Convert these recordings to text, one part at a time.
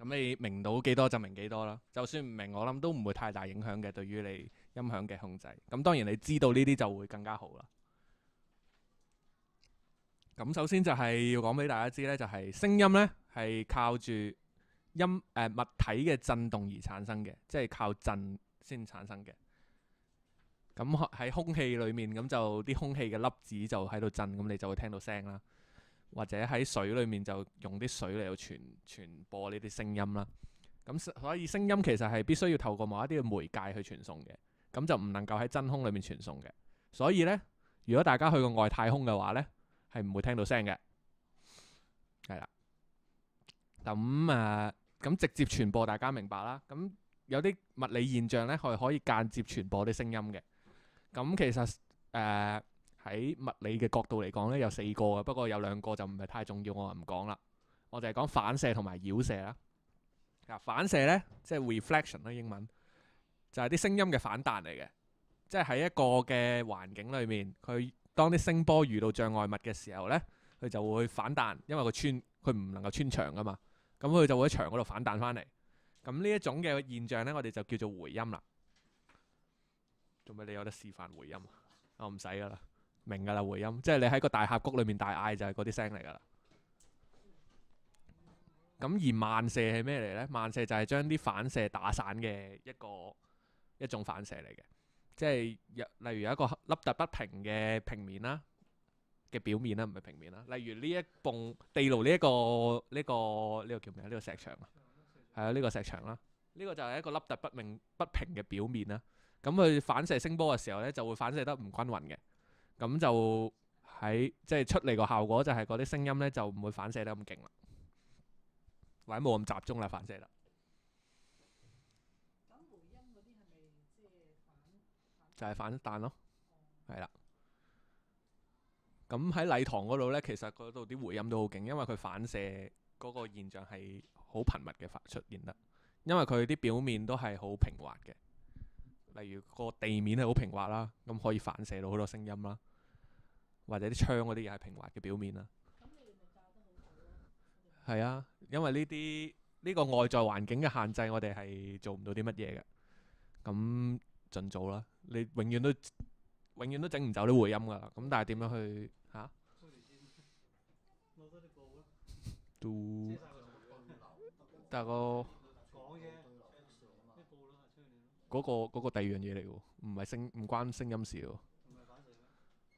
咁你明到幾多就明幾多啦。就算唔明，我諗都唔會太大影響嘅，對於你音響嘅控制。咁當然你知道呢啲就會更加好啦。咁首先就係要講俾大家知呢，就係聲音呢係靠住音誒物體嘅震動而產生嘅，即係靠震先產生嘅。咁喺空氣裏面，咁就啲空氣嘅粒子就喺度震，咁你就會聽到聲啦。或者喺水里面就用啲水嚟到传传播呢啲声音啦，咁所以声音其实系必须要透过某一啲嘅媒介去传送嘅，咁就唔能够喺真空里面传送嘅。所以呢，如果大家去过外太空嘅话呢，系唔会听到声嘅。系啦，咁诶，咁直接传播大家明白啦。咁有啲物理现象呢，系可以间接传播啲声音嘅。咁其实诶。喺物理嘅角度嚟講呢，有四個嘅，不過有兩個就唔係太重要，我唔講啦。我就係講反射同埋繞射啦。嗱，反射呢，即係 reflection 啦，英文就係啲聲音嘅反彈嚟嘅。即係喺一個嘅環境裏面，佢當啲聲波遇到障礙物嘅時候呢，佢就會反彈，因為佢穿佢唔能夠穿牆噶嘛。咁佢就會喺牆嗰度反彈翻嚟。咁呢一種嘅現象呢，我哋就叫做回音啦。做咩你有得示範回音啊？我唔使噶啦。明噶啦回音，即系你喺个大峡谷里面大嗌就系嗰啲声嚟噶啦。咁而慢射系咩嚟呢？慢射就系将啲反射打散嘅一个一种反射嚟嘅，即系有例如有一个凹凸不平嘅平面啦嘅表面啦，唔系平面啦。例如呢一个地牢呢一个呢个呢个叫咩呢个石墙啊，系啊呢个石墙啦。呢个就系一个凹凸不平不平嘅表面啦。咁佢反射声波嘅时候呢，就会反射得唔均匀嘅。咁就喺即係出嚟個效果就係嗰啲聲音咧就唔會反射得咁勁啦，或者冇咁集中啦，反射得。就係反彈咯，係啦。咁喺禮堂嗰度咧，其實嗰度啲回音都好勁，因為佢反射嗰個現象係好頻密嘅發出現得，因為佢啲表面都係好平滑嘅。例如個地面係好平滑啦，咁可以反射到好多聲音啦。或者啲窗嗰啲嘢係平滑嘅表面啦。係啊，因為呢啲呢個外在環境嘅限制，我哋係做唔到啲乜嘢嘅。咁盡早啦，你永遠都永遠都整唔走啲回音㗎啦。咁但係點樣去嚇？杜大哥，嗰個嗰個第二樣嘢嚟喎，唔係聲唔關聲音事喎。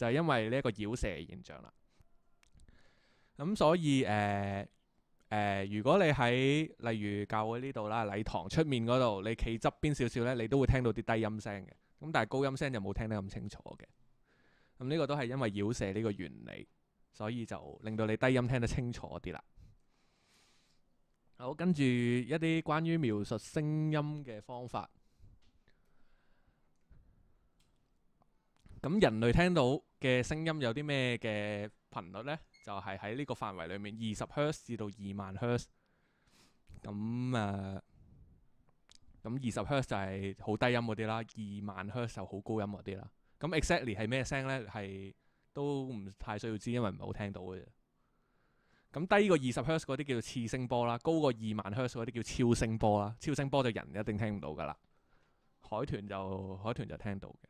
就因為呢一個繞射嘅現象啦，咁所以誒誒，如果你喺例如教會呢度啦、禮堂出面嗰度，你企側邊少少呢，你都會聽到啲低音聲嘅，咁但係高音聲就冇聽得咁清楚嘅。咁呢個都係因為繞射呢個原理，所以就令到你低音聽得清楚啲啦。好，跟住一啲關於描述聲音嘅方法，咁人類聽到。嘅声音有啲咩嘅频率咧？就系喺呢个范围里面，二十赫 t 至到二万赫兹。咁啊，咁二十赫兹就系好低音嗰啲啦，二万赫兹就好高音嗰啲啦。咁 exactly 系咩声咧？系都唔太需要知，因为唔系好听到嘅。咁低过二十赫兹嗰啲叫做次声波啦，高过二万赫兹嗰啲叫超声波啦。超声波就人一定听唔到噶啦，海豚就海豚就听到嘅。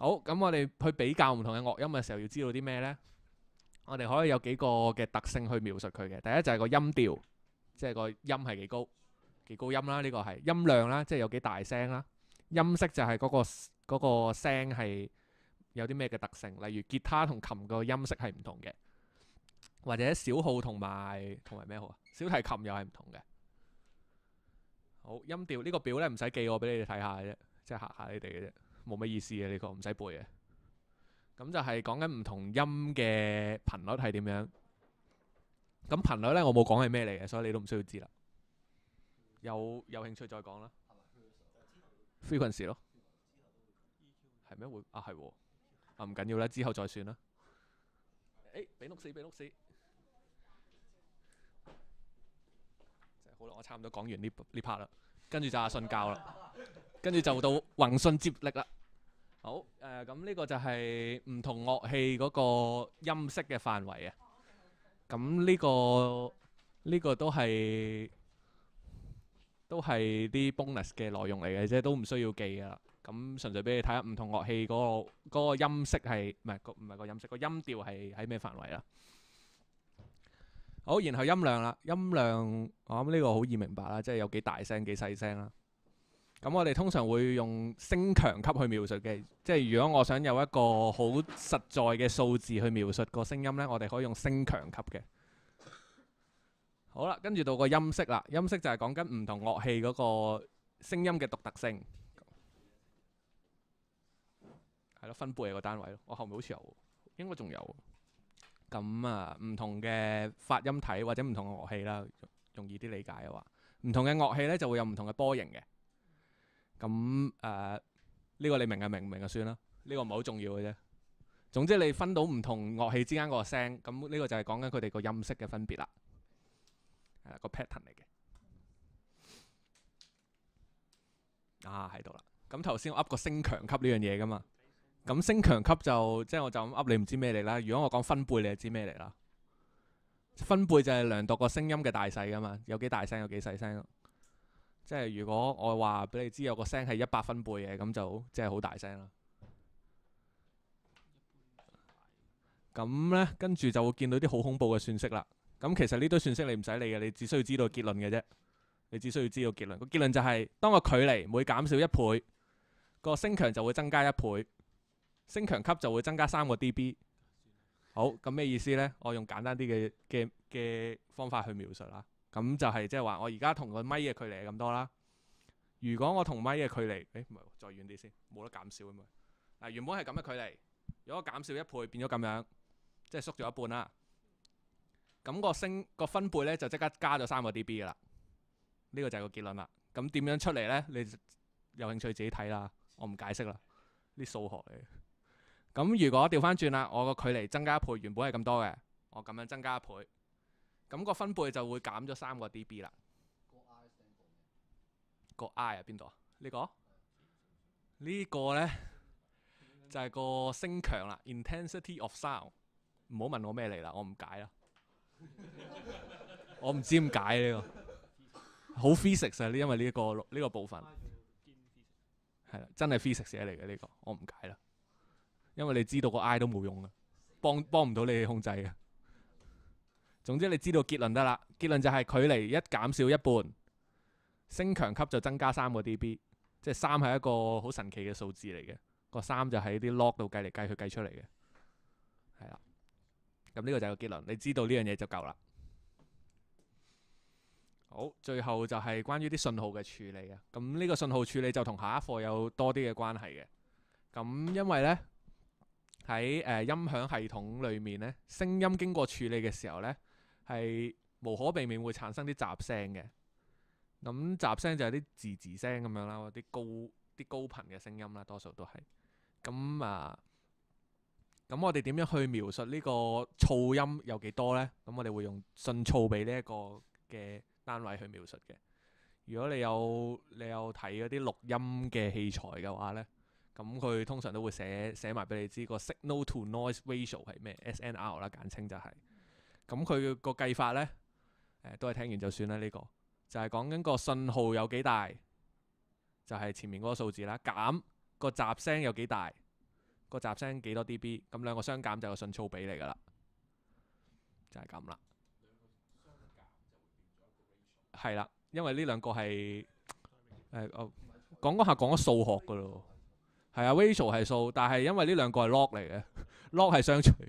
好，咁我哋去比較唔同嘅樂音嘅時候，要知道啲咩呢？我哋可以有幾個嘅特性去描述佢嘅。第一就係個音調，即係個音係幾高，幾高音啦。呢個係音量啦，即係有幾大聲啦。音色就係嗰個嗰個聲係有啲咩嘅特性，例如吉他同琴個音色係唔同嘅，或者小號同埋同埋咩好啊？小提琴又係唔同嘅。好，音調呢個表呢，唔使寄我俾你哋睇下嘅啫，即係嚇嚇你哋嘅啫。冇乜意思嘅呢个，唔使背嘅。咁就系讲紧唔同音嘅频率系点样。咁频率咧，我冇讲系咩嚟嘅，所以你都唔需要知啦。有有兴趣再讲啦。frequency 咯。系咩会？啊系。啊唔紧要啦，之后再算啦。诶，俾碌死，俾碌死。好啦，我差唔多讲完呢呢 part 啦，跟住就阿信教啦。跟住就到宏信接力啦。好，誒咁呢個就係唔同樂器嗰個音色嘅範圍啊。咁呢個呢个都係都系啲 bonus 嘅內容嚟嘅啫，都唔需要記啊。咁純粹俾你睇下唔同樂器嗰個音色係唔係個唔系个音色個音調係喺咩範圍啦？好，然後音量啦，音量我諗呢個好易明白啦，即係有幾大聲幾細聲啦。咁我哋通常會用聲強級去描述嘅，即係如果我想有一個好實在嘅數字去描述個聲音呢，我哋可以用聲強級嘅。好啦，跟住到個音色啦。音色就係講緊唔同樂器嗰個聲音嘅獨特性，係咯，分貝係個單位咯。我後面好似有，應該仲有。咁啊，唔同嘅發音體或者唔同嘅樂器啦，容易啲理解嘅話，唔同嘅樂器呢就會有唔同嘅波形嘅。咁誒呢個你明嘅，明唔明啊？算啦，呢個唔係好重要嘅啫。總之你分到唔同樂器之間個聲，咁呢個就係講緊佢哋個音色嘅分別啦。係啦，個 pattern 嚟嘅。啊，喺度啦。咁頭先我噏個聲強級呢樣嘢噶嘛。咁聲強級就即係我就噏你唔知咩嚟啦。如果我講分貝你就知咩嚟啦。分貝就係量度個聲音嘅大細噶嘛，有幾大聲有幾細聲咯。即係如果我話俾你知有個聲係一百分贝嘅，咁就即係好大聲啦。咁呢，跟住就會見到啲好恐怖嘅算式啦。咁其實呢堆算式你唔使理嘅，你只需要知道結論嘅啫。你只需要知道結論。個結論就係當個距離每減少一倍，個升強就會增加一倍，升強級就會增加三個 dB。好，咁咩意思呢？我用簡單啲嘅嘅嘅方法去描述啦。咁就係即系話，我而家同個咪嘅距離咁多啦。如果我同咪嘅距離，誒唔係，再遠啲先，冇得減少嘛。嗱，原本係咁嘅距離，如果減少一倍，變咗咁樣，即係縮咗一半啦。咁個聲個分貝咧就即刻加咗三個 dB 嘅啦。呢個就係個結論啦。咁點樣出嚟咧？你有興趣自己睇啦。我唔解釋啦，啲數學嚟。咁如果調翻轉啦，我個距離增加一倍，原本係咁多嘅，我咁樣增加一倍。咁个分配就会减咗三个 dB 啦。个 I 啊，边度啊？呢个呢个咧就系个聲强啦，intensity of sound。唔好问我咩嚟啦，我唔解啦。我唔知点解呢个好 physics 啊？呢因为呢一个呢个部分系啦，真系 physics 嚟嘅呢个，我唔解啦。因为你知道个 I 都冇用嘅，帮帮唔到你控制嘅。总之你知道结论得啦，结论就系距离一减少一半，升强级就增加三个 dB，即系三系一个好神奇嘅数字嚟嘅，个三就喺啲 log 度计嚟计去计出嚟嘅，系啦。咁呢个就系个结论，你知道呢样嘢就够啦。好，最后就系关于啲信号嘅处理嘅，咁呢个信号处理就同下一课有多啲嘅关系嘅。咁因为呢，喺诶音响系统里面呢，声音经过处理嘅时候呢。係無可避免會產生啲雜聲嘅，咁雜聲就係啲吱吱聲咁樣啦，啲高啲高頻嘅聲音啦，多數都係。咁啊，咁我哋點樣去描述呢個噪音有幾多呢？咁我哋會用信噪比呢一個嘅單位去描述嘅。如果你有你有睇嗰啲錄音嘅器材嘅話呢，咁佢通常都會寫写埋俾你知個 signal to noise ratio 系咩，SNR 啦簡稱就係。咁佢個計法呢，誒都係聽完就算啦。呢個就係講緊個信號有幾大，就係前面嗰個數字啦。減個雜聲有幾大，個雜聲幾多 dB，咁兩個相減就係個信噪比嚟噶啦，就係咁啦。係啦，因為呢兩個係誒，講講下講咗數學噶咯。係啊，ratio 係數，但係因為呢兩個係 log 嚟嘅，log 係相除嘅。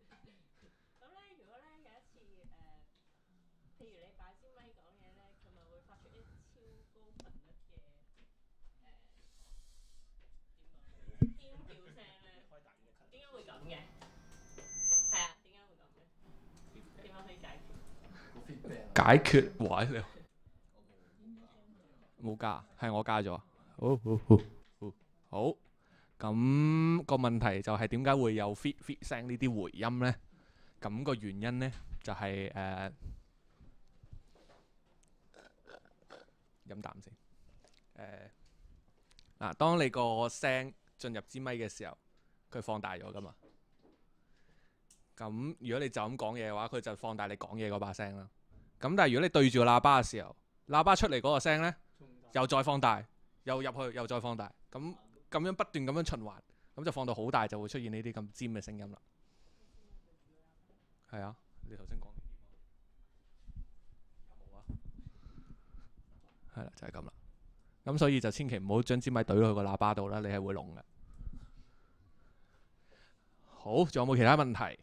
解決完了，冇加係系我加咗。好好好，好。咁个问题就系点解会有 fit fit 声呢啲回音呢？咁个原因呢，就系诶，饮啖先。诶，嗱，当你个声进入支咪嘅时候，佢放大咗噶嘛。咁如果你就咁讲嘢嘅话，佢就放大你讲嘢嗰把声啦。咁但係如果你對住個喇叭嘅時候，喇叭出嚟嗰個聲咧，又再放大，又入去又再放大，咁咁樣不斷咁樣循環，咁就放到好大就會出現呢啲咁尖嘅聲音啦。係啊，你頭先講啲啊？係啦，就係咁啦。咁所以就千祈唔好將咪米懟去個喇叭度啦，你係會聾嘅。好，仲有冇其他問題？